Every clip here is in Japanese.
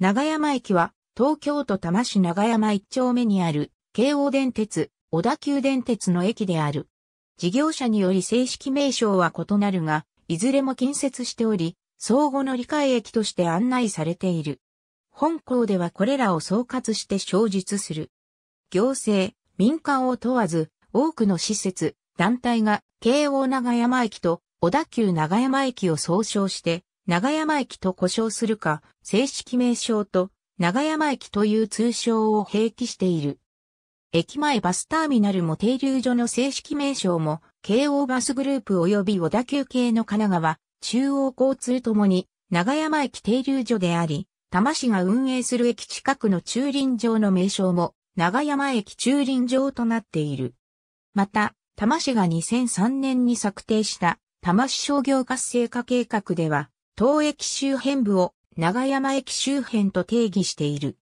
長山駅は、東京都多摩市長山一丁目にある、京王電鉄、小田急電鉄の駅である。事業者により正式名称は異なるが、いずれも近接しており、相互の理解駅として案内されている。本校ではこれらを総括して小述する。行政、民間を問わず、多くの施設、団体が、京王長山駅と小田急長山駅を総称して、長山駅と呼称するか、正式名称と長山駅という通称を併記している。駅前バスターミナルも停留所の正式名称も、京王バスグループ及び小田急系の神奈川、中央交通ともに、長山駅停留所であり、多摩市が運営する駅近くの駐輪場の名称も、長山駅駐輪場となっている。また、多摩市が2003年に策定した多摩市商業活性化計画では、東駅周辺部を長山駅周辺と定義している。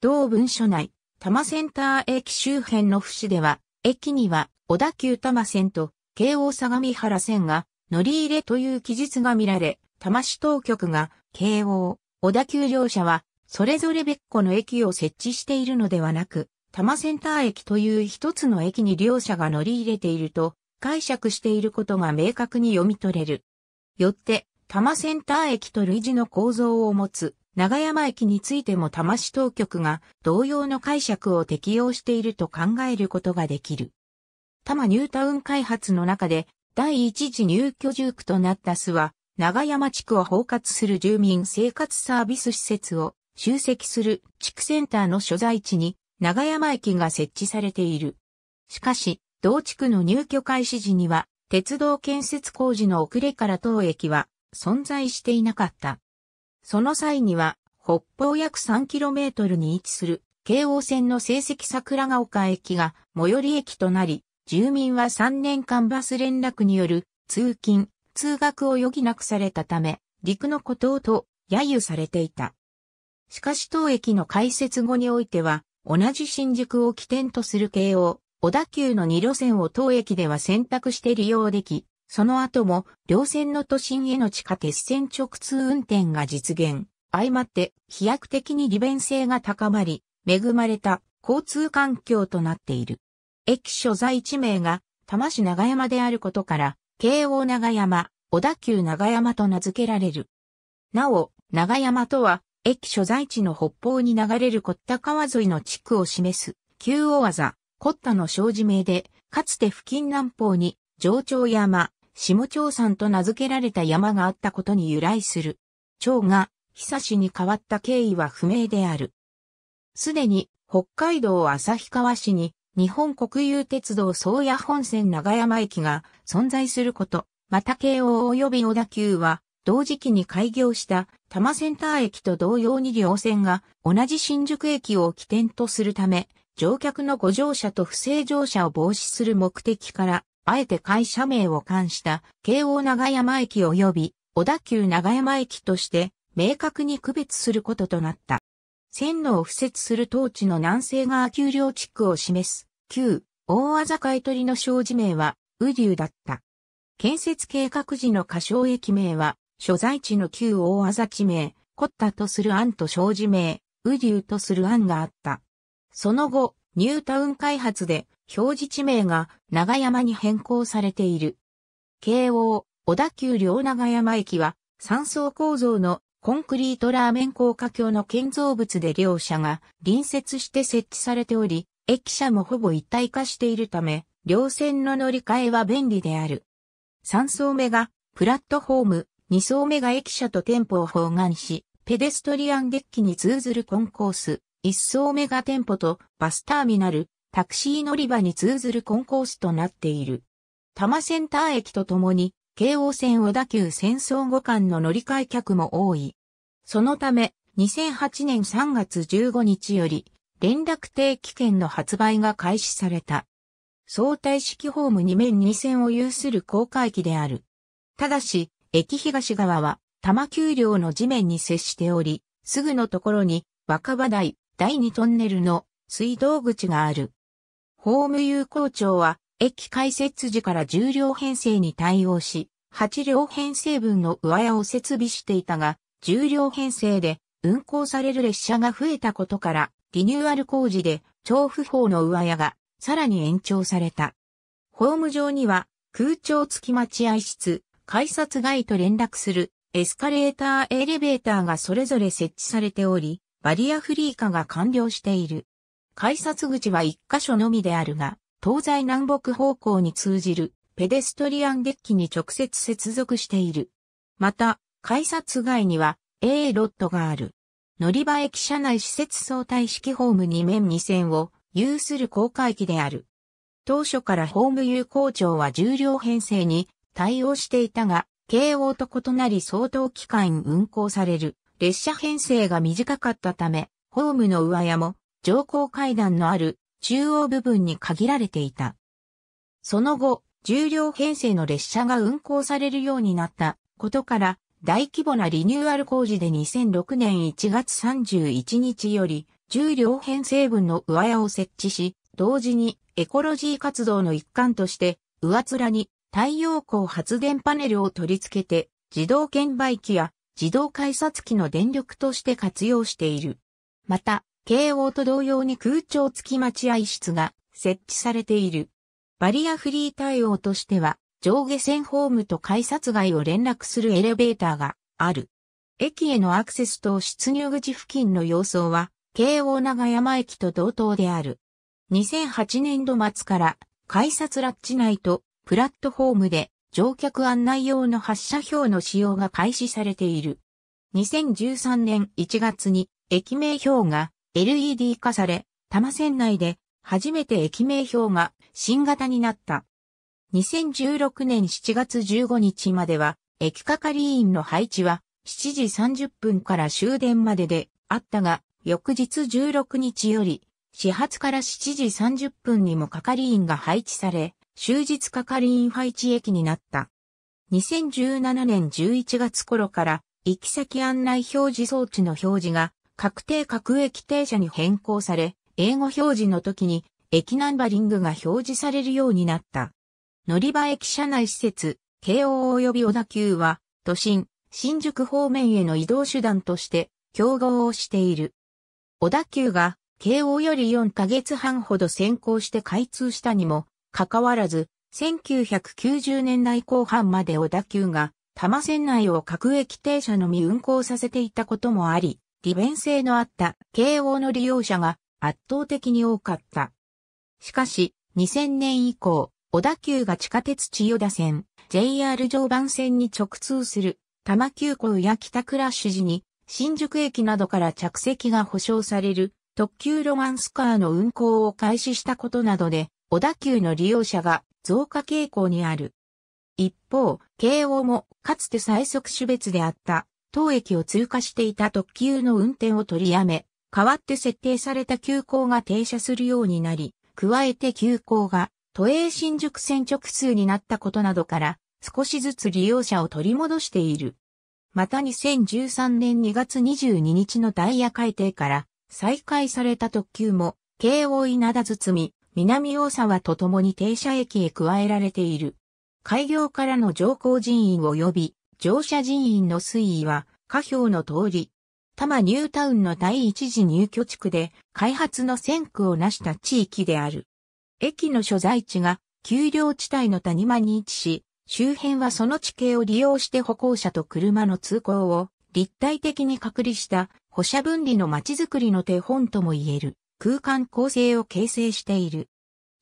同文書内、多摩センター駅周辺の節では、駅には小田急多摩線と京王相模原線が乗り入れという記述が見られ、多摩市当局が京王、小田急両社はそれぞれ別個の駅を設置しているのではなく、多摩センター駅という一つの駅に両者が乗り入れていると解釈していることが明確に読み取れる。よって、多摩センター駅と類似の構造を持つ長山駅についても多摩市当局が同様の解釈を適用していると考えることができる。多摩ニュータウン開発の中で第一次入居住区となった巣は長山地区を包括する住民生活サービス施設を集積する地区センターの所在地に長山駅が設置されている。しかし、同地区の入居開始時には鉄道建設工事の遅れから当駅は存在していなかった。その際には、北方約 3km に位置する京王線の成績桜ヶ丘駅が最寄り駅となり、住民は3年間バス連絡による通勤、通学を余儀なくされたため、陸の孤島と揶揄されていた。しかし当駅の開設後においては、同じ新宿を起点とする京王、小田急の2路線を当駅では選択して利用でき、その後も、両線の都心への地下鉄線直通運転が実現。相まって、飛躍的に利便性が高まり、恵まれた交通環境となっている。駅所在地名が、多摩市長山であることから、慶応長山、小田急長山と名付けられる。なお、長山とは、駅所在地の北方に流れるッ田川沿いの地区を示す、旧大技、ッ田の小字名で、かつて付近南方に、上長山、下町山と名付けられた山があったことに由来する。町が、久しに変わった経緯は不明である。すでに、北海道旭川市に、日本国有鉄道宗谷本線長山駅が存在すること、また慶応及び小田急は、同時期に開業した多摩センター駅と同様に両線が同じ新宿駅を起点とするため、乗客のご乗車と不正乗車を防止する目的から、あえて会社名を冠した京王長山駅及び小田急長山駅として明確に区別することとなった。線路を敷設する当地の南西側丘陵地区を示す旧大字買取の障子名は雨竜だった。建設計画時の仮称駅名は所在地の旧大字地名、コッタとする案と障子名、雨竜とする案があった。その後、ニュータウン開発で表示地名が長山に変更されている。京王、小田急両長山駅は、三層構造のコンクリートラーメン高架橋の建造物で両社が隣接して設置されており、駅舎もほぼ一体化しているため、両線の乗り換えは便利である。3層目がプラットホーム、2層目が駅舎と店舗を包含し、ペデストリアンデッキに通ずるコンコース、1層目が店舗とバスターミナル、タクシー乗り場に通ずるコンコースとなっている。多摩センター駅とともに、京王線小田急戦争五間の乗り換え客も多い。そのため、2008年3月15日より、連絡定期券の発売が開始された。相対式ホーム2面2線を有する高架駅である。ただし、駅東側は、多摩丘陵の地面に接しており、すぐのところに、若葉台、第2トンネルの水道口がある。法務有効庁は、駅開設時から10両編成に対応し、8両編成分の上屋を設備していたが、10両編成で運行される列車が増えたことから、リニューアル工事で調布法の上屋がさらに延長された。ホーム上には空調付き待合室、改札外と連絡するエスカレーターエレベーターがそれぞれ設置されており、バリアフリー化が完了している。改札口は一箇所のみであるが、東西南北方向に通じるペデストリアンデッキに直接接続している。また、改札外には A ロットがある。乗り場駅舎内施設相対式ホーム2面2線を有する公開機である。当初からホーム有効庁は重量編成に対応していたが、京王と異なり相当期間運行される列車編成が短かったため、ホームの上屋も上降階段のある中央部分に限られていた。その後、重量編成の列車が運行されるようになったことから、大規模なリニューアル工事で2006年1月31日より、重量編成分の上屋を設置し、同時にエコロジー活動の一環として、上面に太陽光発電パネルを取り付けて、自動券売機や自動改札機の電力として活用している。また、京王と同様に空調付き待合室が設置されている。バリアフリー対応としては、上下線ホームと改札外を連絡するエレベーターがある。駅へのアクセスと出入口付近の様相は、京王長山駅と同等である。2008年度末から、改札ラッチ内とプラットフォームで乗客案内用の発車表の使用が開始されている。2013年1月に駅名表が LED 化され、多摩線内で初めて駅名標が新型になった。2016年7月15日までは、駅係員の配置は7時30分から終電までであったが、翌日16日より、始発から7時30分にも係員が配置され、終日係員配置駅になった。2017年11月頃から、行き先案内表示装置の表示が確定各駅停車に変更され、英語表示の時に駅ナンバリングが表示されるようになった。乗り場駅舎内施設、京王及び小田急は、都心、新宿方面への移動手段として競合をしている。小田急が京王より4ヶ月半ほど先行して開通したにも、かかわらず、1990年代後半まで小田急が多摩線内を各駅停車のみ運行させていたこともあり、利便性のあった慶応の利用者が圧倒的に多かった。しかし、2000年以降、小田急が地下鉄千代田線、JR 常磐線に直通する多摩急行や北倉主時に、新宿駅などから着席が保証される特急ロマンスカーの運行を開始したことなどで、小田急の利用者が増加傾向にある。一方、京王もかつて最速種別であった当駅を通過していた特急の運転を取りやめ、代わって設定された急行が停車するようになり、加えて急行が都営新宿線直通になったことなどから、少しずつ利用者を取り戻している。また2013年2月22日のダイヤ改定から再開された特急も、京王稲田堤、南大沢とともに停車駅へ加えられている。開業からの乗降人員及び乗車人員の推移は、下表の通り、多摩ニュータウンの第一次入居地区で開発の先駆を成した地域である。駅の所在地が丘陵地帯の谷間に位置し、周辺はその地形を利用して歩行者と車の通行を立体的に隔離した歩車分離の街づくりの手本とも言える空間構成を形成している。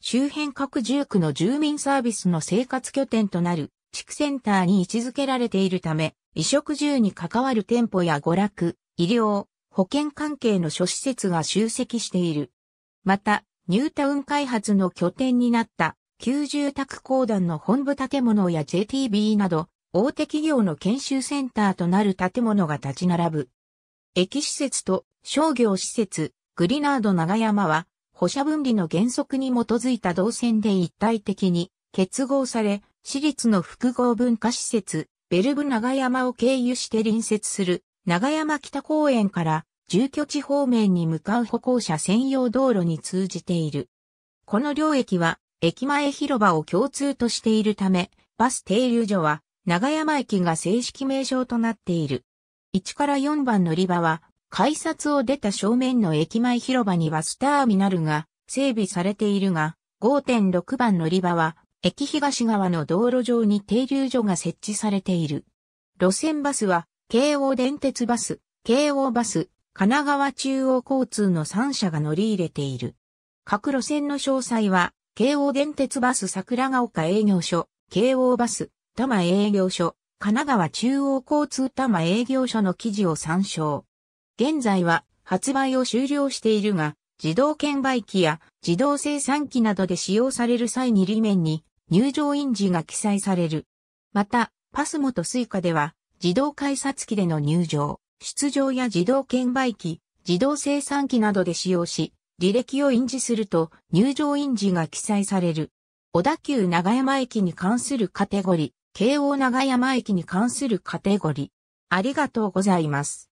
周辺各住区の住民サービスの生活拠点となる地区センターに位置づけられているため、衣食住に関わる店舗や娯楽、医療、保健関係の諸施設が集積している。また、ニュータウン開発の拠点になった旧住宅公団の本部建物や JTB など、大手企業の研修センターとなる建物が立ち並ぶ。駅施設と商業施設、グリナード長山は、保社分離の原則に基づいた動線で一体的に結合され、私立の複合文化施設、ベルブ長山を経由して隣接する長山北公園から住居地方面に向かう歩行者専用道路に通じている。この両駅は駅前広場を共通としているため、バス停留所は長山駅が正式名称となっている。1から4番乗り場は改札を出た正面の駅前広場にバスターミナルが整備されているが、5.6番乗り場は駅東側の道路上に停留所が設置されている。路線バスは、京王電鉄バス、京王バス、神奈川中央交通の3社が乗り入れている。各路線の詳細は、京王電鉄バス桜ヶ丘営業所、京王バス、多摩営業所、神奈川中央交通多摩営業所の記事を参照。現在は発売を終了しているが、自動券売機や自動生産機などで使用される際に裏面に入場印字が記載される。また、パスモとスイカでは自動改札機での入場、出場や自動券売機、自動生産機などで使用し、履歴を印字すると入場印字が記載される。小田急長山駅に関するカテゴリ、京王長山駅に関するカテゴリ。ありがとうございます。